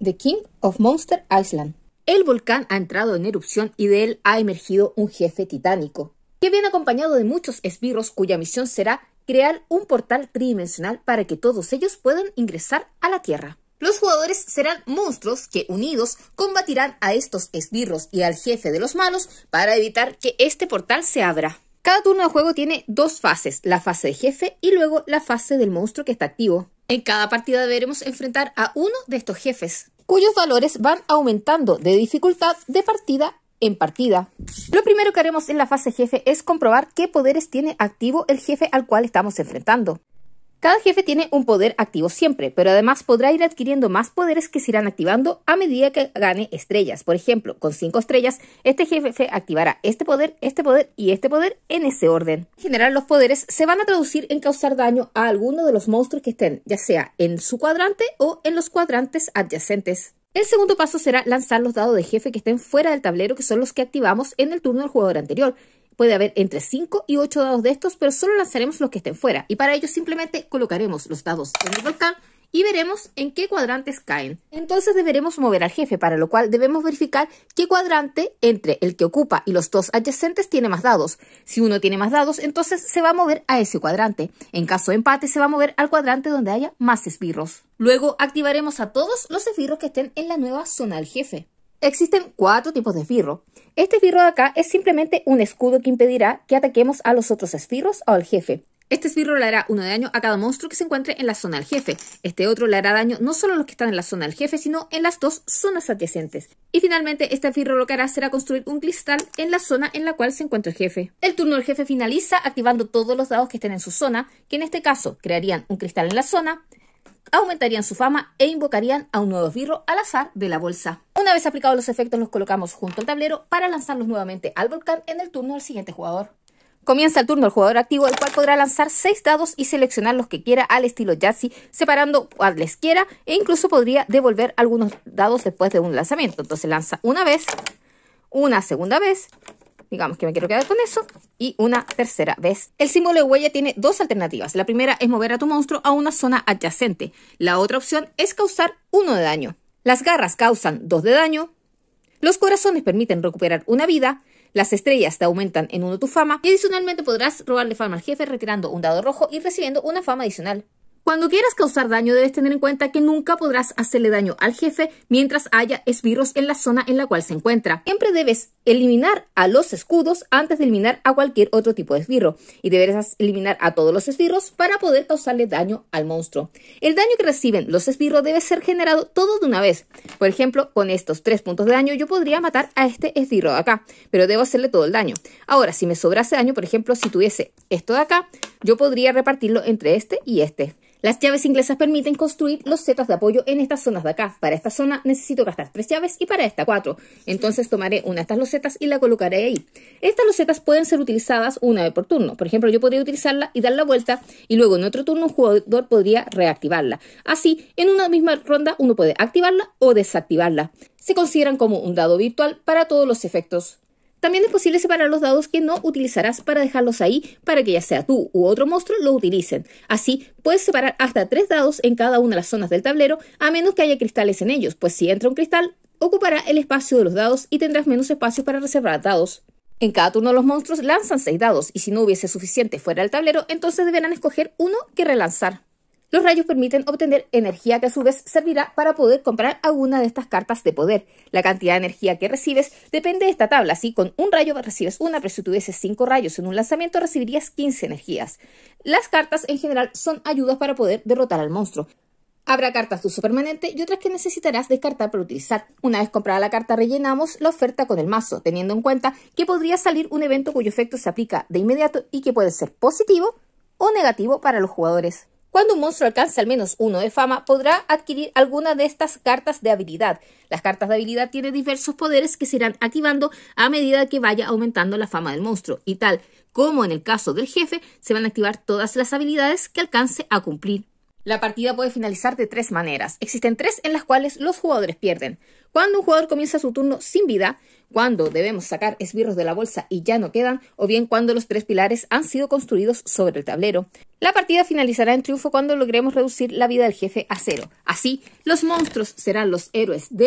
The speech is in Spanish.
The King of Monster Island. El volcán ha entrado en erupción y de él ha emergido un jefe titánico, que viene acompañado de muchos esbirros cuya misión será crear un portal tridimensional para que todos ellos puedan ingresar a la Tierra. Los jugadores serán monstruos que unidos combatirán a estos esbirros y al jefe de los malos para evitar que este portal se abra. Cada turno de juego tiene dos fases, la fase de jefe y luego la fase del monstruo que está activo. En cada partida deberemos enfrentar a uno de estos jefes, cuyos valores van aumentando de dificultad de partida en partida. Lo primero que haremos en la fase jefe es comprobar qué poderes tiene activo el jefe al cual estamos enfrentando. Cada jefe tiene un poder activo siempre, pero además podrá ir adquiriendo más poderes que se irán activando a medida que gane estrellas. Por ejemplo, con 5 estrellas, este jefe activará este poder, este poder y este poder en ese orden. En general, los poderes se van a traducir en causar daño a alguno de los monstruos que estén, ya sea en su cuadrante o en los cuadrantes adyacentes. El segundo paso será lanzar los dados de jefe que estén fuera del tablero, que son los que activamos en el turno del jugador anterior. Puede haber entre 5 y 8 dados de estos, pero solo lanzaremos los que estén fuera. Y para ello simplemente colocaremos los dados en el volcán y veremos en qué cuadrantes caen. Entonces deberemos mover al jefe, para lo cual debemos verificar qué cuadrante entre el que ocupa y los dos adyacentes tiene más dados. Si uno tiene más dados, entonces se va a mover a ese cuadrante. En caso de empate, se va a mover al cuadrante donde haya más esbirros. Luego activaremos a todos los esbirros que estén en la nueva zona del jefe. Existen cuatro tipos de esbirro. Este esbirro de acá es simplemente un escudo que impedirá que ataquemos a los otros esfirros o al jefe. Este esfirro le hará uno de daño a cada monstruo que se encuentre en la zona del jefe. Este otro le hará daño no solo a los que están en la zona del jefe, sino en las dos zonas adyacentes. Y finalmente, este esfirro lo que hará será construir un cristal en la zona en la cual se encuentra el jefe. El turno del jefe finaliza activando todos los dados que estén en su zona, que en este caso crearían un cristal en la zona, aumentarían su fama e invocarían a un nuevo esbirro al azar de la bolsa. Una vez aplicados los efectos, los colocamos junto al tablero para lanzarlos nuevamente al volcán en el turno del siguiente jugador. Comienza el turno del jugador activo, el cual podrá lanzar 6 dados y seleccionar los que quiera al estilo Jazzy separando cual les quiera e incluso podría devolver algunos dados después de un lanzamiento. Entonces lanza una vez, una segunda vez, digamos que me quiero quedar con eso, y una tercera vez. El símbolo de huella tiene dos alternativas. La primera es mover a tu monstruo a una zona adyacente. La otra opción es causar uno de daño. Las garras causan dos de daño, los corazones permiten recuperar una vida, las estrellas te aumentan en uno tu fama y adicionalmente podrás robarle fama al jefe retirando un dado rojo y recibiendo una fama adicional. Cuando quieras causar daño, debes tener en cuenta que nunca podrás hacerle daño al jefe mientras haya esbirros en la zona en la cual se encuentra. Siempre debes eliminar a los escudos antes de eliminar a cualquier otro tipo de esbirro y deberás eliminar a todos los esbirros para poder causarle daño al monstruo. El daño que reciben los esbirros debe ser generado todo de una vez. Por ejemplo, con estos tres puntos de daño yo podría matar a este esbirro de acá, pero debo hacerle todo el daño. Ahora, si me sobrase daño, por ejemplo, si tuviese esto de acá, yo podría repartirlo entre este y este. Las llaves inglesas permiten construir los setas de apoyo en estas zonas de acá. Para esta zona necesito gastar tres llaves y para esta cuatro. Entonces tomaré una de estas losetas y la colocaré ahí. Estas losetas pueden ser utilizadas una vez por turno. Por ejemplo, yo podría utilizarla y dar la vuelta y luego en otro turno un jugador podría reactivarla. Así, en una misma ronda uno puede activarla o desactivarla. Se consideran como un dado virtual para todos los efectos. También es posible separar los dados que no utilizarás para dejarlos ahí para que ya sea tú u otro monstruo lo utilicen. Así, puedes separar hasta tres dados en cada una de las zonas del tablero, a menos que haya cristales en ellos, pues si entra un cristal, ocupará el espacio de los dados y tendrás menos espacio para reservar dados. En cada turno los monstruos lanzan seis dados, y si no hubiese suficiente fuera del tablero, entonces deberán escoger uno que relanzar. Los rayos permiten obtener energía que a su vez servirá para poder comprar alguna de estas cartas de poder. La cantidad de energía que recibes depende de esta tabla. Si con un rayo recibes una, pero si tuviese cinco rayos en un lanzamiento recibirías 15 energías. Las cartas en general son ayudas para poder derrotar al monstruo. Habrá cartas de uso permanente y otras que necesitarás descartar para utilizar. Una vez comprada la carta rellenamos la oferta con el mazo, teniendo en cuenta que podría salir un evento cuyo efecto se aplica de inmediato y que puede ser positivo o negativo para los jugadores. Cuando un monstruo alcance al menos uno de fama, podrá adquirir alguna de estas cartas de habilidad. Las cartas de habilidad tienen diversos poderes que se irán activando a medida que vaya aumentando la fama del monstruo, y tal como en el caso del jefe, se van a activar todas las habilidades que alcance a cumplir la partida puede finalizar de tres maneras. Existen tres en las cuales los jugadores pierden. Cuando un jugador comienza su turno sin vida, cuando debemos sacar esbirros de la bolsa y ya no quedan, o bien cuando los tres pilares han sido construidos sobre el tablero. La partida finalizará en triunfo cuando logremos reducir la vida del jefe a cero. Así, los monstruos serán los héroes de...